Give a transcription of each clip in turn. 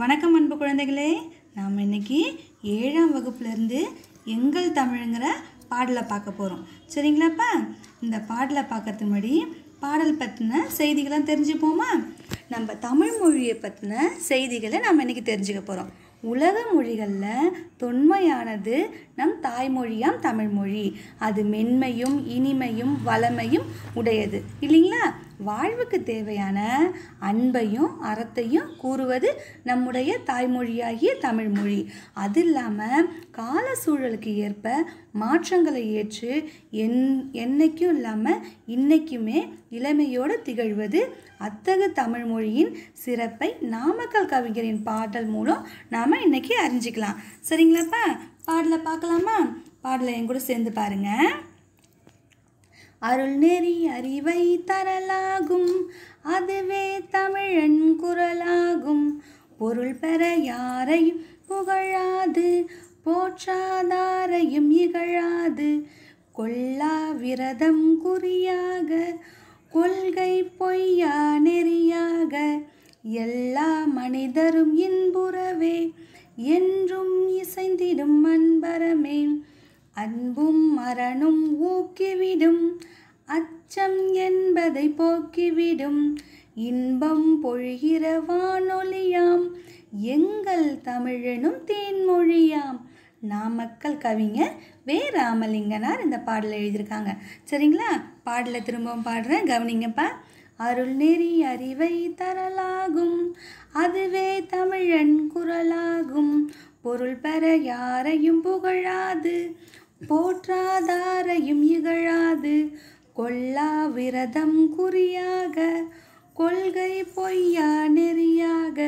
வணக்கம் அன்பு குழந்தைகளே நாம் இன்றைக்கி ஏழாம் வகுப்புலேருந்து எங்கள் தமிழுங்கிற பாடலை பார்க்க போகிறோம் சரிங்களாப்பா இந்த பாடலை பார்க்கறது முன்னாடி பாடல் பற்றின செய்திகளாம் தெரிஞ்சுப்போமா நம்ம தமிழ் மொழியை பற்றின செய்திகளை நம்ம இன்றைக்கி தெரிஞ்சுக்க போகிறோம் உலக மொழிகளில் தொன்மையானது நம் தாய்மொழியாம் தமிழ்மொழி அது மென்மையும் இனிமையும் வளமையும் உடையது இல்லைங்களா வாழ்வுக்கு தேவையான அன்பையும் அறத்தையும் கூறுவது நம்முடைய தாய்மொழியாகிய தமிழ் மொழி அது இல்லாமல் கால சூழலுக்கு ஏற்ப மாற்றங்களை ஏற்று என் என்றைக்கும் இல்லாமல் இன்றைக்குமே இளமையோடு திகழ்வது அத்தகு தமிழ் மொழியின் சிறப்பை நாமக்கல் கவிஞரின் பாடல் மூலம் நாம் இன்றைக்கி அறிஞ்சிக்கலாம் சரிங்களாப்பா பாடலை பார்க்கலாமா பாடலை என் கூட சேர்ந்து பாருங்கள் அருள் நெறி அறிவை தரலாகும் அதுவே தமிழன் குரலாகும் பொருள் பெற யாரையும் புகழாது போற்றாதாரையும் இகழாது கொல்லா விரதம் குறியாக கொள்கை பொய்யா நெறியாக எல்லா மனிதரும் இன்புறவே என்றும் இசைந்திடும் அன்பரமேன் அன்பும் மரணும் ஊக்கிவிடும் அச்சம் என்பதை போக்கிவிடும் இன்பம் பொழிகிற வானொலியாம் எங்கள் தமிழனும் தேன்மொழியாம் நாமக்கல் கவிஞர் வே ராமலிங்கனார் இந்த பாடலை எழுதியிருக்காங்க சரிங்களா பாடலை திரும்பவும் பாடுறேன் கவனிங்கப்பா அருள் நெறி அறிவை தரலாகும் அதுவே தமிழன் குரலாகும் பொருள் பெற யாரையும் புகழாது போற்றாதாரையும் இகழாது கொல்லா விரதம் குறியாக கொள்கை பொய்யா நெறியாக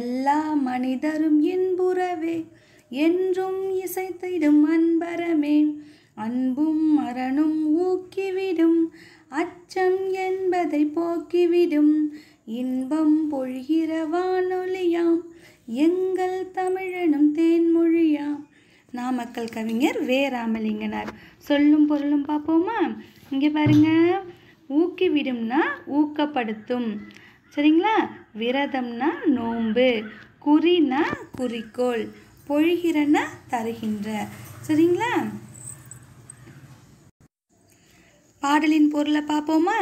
எல்லா மனிதரும் இன்புறவே என்றும் இசைத்திடும் அன்பரமே அன்பும் மரணும் ஊக்கிவிடும் அச்சம் என்பதை போக்கிவிடும் இன்பம் பொழிகிற வானொலியாம் எங்கள் தமிழனும் தேன்மொழியாம் நாமக்கல் கவிஞர் வே ராமலிங்கனார் சொல்லும் பொருளும் பார்ப்போமா இங்கே பாருங்க ஊக்கிவிடும்னா ஊக்கப்படுத்தும் சரிங்களா விரதம்னா நோன்பு குறினா குறிக்கோள் பொழிகிறனா தருகின்ற சரிங்களா பாடலின் பொருளை பார்ப்போமா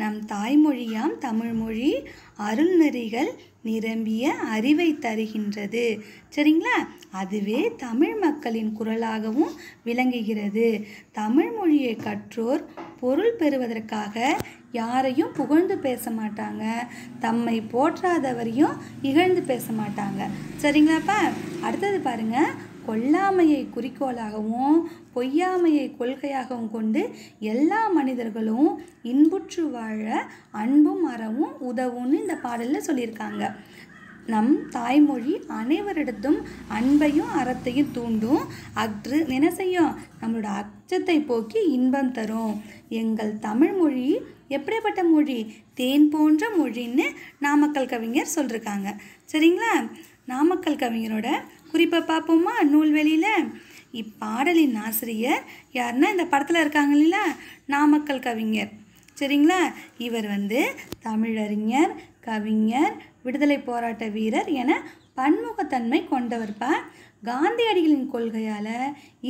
நம் தாய்மொழியாம் தமிழ்மொழி அருள்நெறிகள் நிரம்பிய அறிவை தருகின்றது சரிங்களா அதுவே தமிழ் மக்களின் குரலாகவும் விளங்குகிறது தமிழ் மொழியை கற்றோர் பொருள் பெறுவதற்காக யாரையும் புகழ்ந்து பேச மாட்டாங்க தம்மை போற்றாதவரையும் இகழ்ந்து பேச மாட்டாங்க சரிங்களாப்பா அடுத்தது பாருங்கள் கொல்லாமையை குறிக்கோளாகவும் பொய்யாமையை கொள்கையாகவும் கொண்டு எல்லா மனிதர்களும் இன்புற்று வாழ அன்பும் அறவும் உதவும்னு இந்த பாடலில் சொல்லியிருக்காங்க நம் தாய்மொழி அனைவரிடத்தும் அன்பையும் அறத்தையும் தூண்டும் அற்று என்ன செய்யும் நம்மளோட அச்சத்தை போக்கி இன்பம் தரும் எங்கள் தமிழ் மொழி எப்படிப்பட்ட மொழி தேன் போன்ற மொழின்னு நாமக்கல் கவிஞர் சொல்லியிருக்காங்க சரிங்களா நாமக்கல் கவிஞரோட குறிப்பை பார்ப்போமா வெளியில் இப்பாடலின் ஆசிரியர் யாருன்னா இந்த படத்தில் இருக்காங்க நாமக்கல் கவிஞர் சரிங்களா இவர் வந்து தமிழறிஞர் கவிஞர் விடுதலை போராட்ட வீரர் என பன்மு தன்மை கொண்டவர்ப்பா காந்தியடிகளின் கொள்கையால்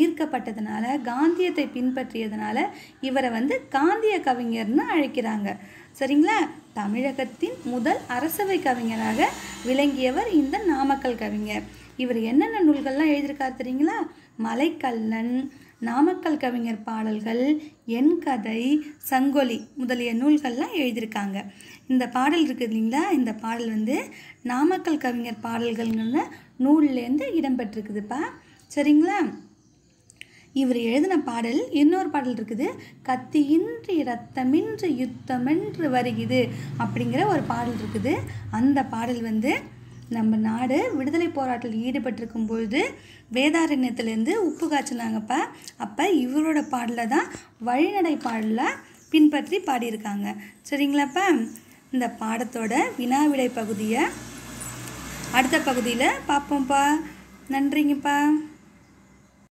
ஈர்க்கப்பட்டதுனால காந்தியத்தை பின்பற்றியதுனால இவரை வந்து காந்திய கவிஞர்னு அழைக்கிறாங்க சரிங்களா தமிழகத்தின் முதல் அரசவை கவிஞராக விளங்கியவர் இந்த நாமக்கல் கவிஞர் இவர் என்னென்ன நூல்கள்லாம் எழுதியிருக்கார் தெரியுங்களா மலைக்கல்லன் நாமக்கல் கவிஞர் பாடல்கள் என் கதை சங்கொலி முதலிய நூல்கள்லாம் எழுதியிருக்காங்க இந்த பாடல் இருக்குது இல்லைங்களா இந்த பாடல் வந்து நாமக்கல் கவிஞர் பாடல்கள்ங்கிற நூல்லேருந்து இடம்பெற்றிருக்குதுப்பா சரிங்களா இவர் எழுதின பாடல் இன்னொரு பாடல் இருக்குது கத்தியின்றி இரத்தமின்றி யுத்தமென்று வருகிறது அப்படிங்கிற ஒரு பாடல் இருக்குது அந்த பாடல் வந்து நம்ம நாடு விடுதலை போராட்டத்தில் ஈடுபட்டிருக்கும் பொழுது வேதாரண்யத்திலேருந்து உப்பு காய்ச்சினாங்கப்பா அப்போ இவரோட பாடலில் தான் வழிநடை பாடலை பின்பற்றி பாடியிருக்காங்க சரிங்களாப்பா இந்த பாடத்தோட வினாவிடை பகுதியை அடுத்த பகுதியில் பார்ப்போம்ப்பா நன்றிங்கப்பா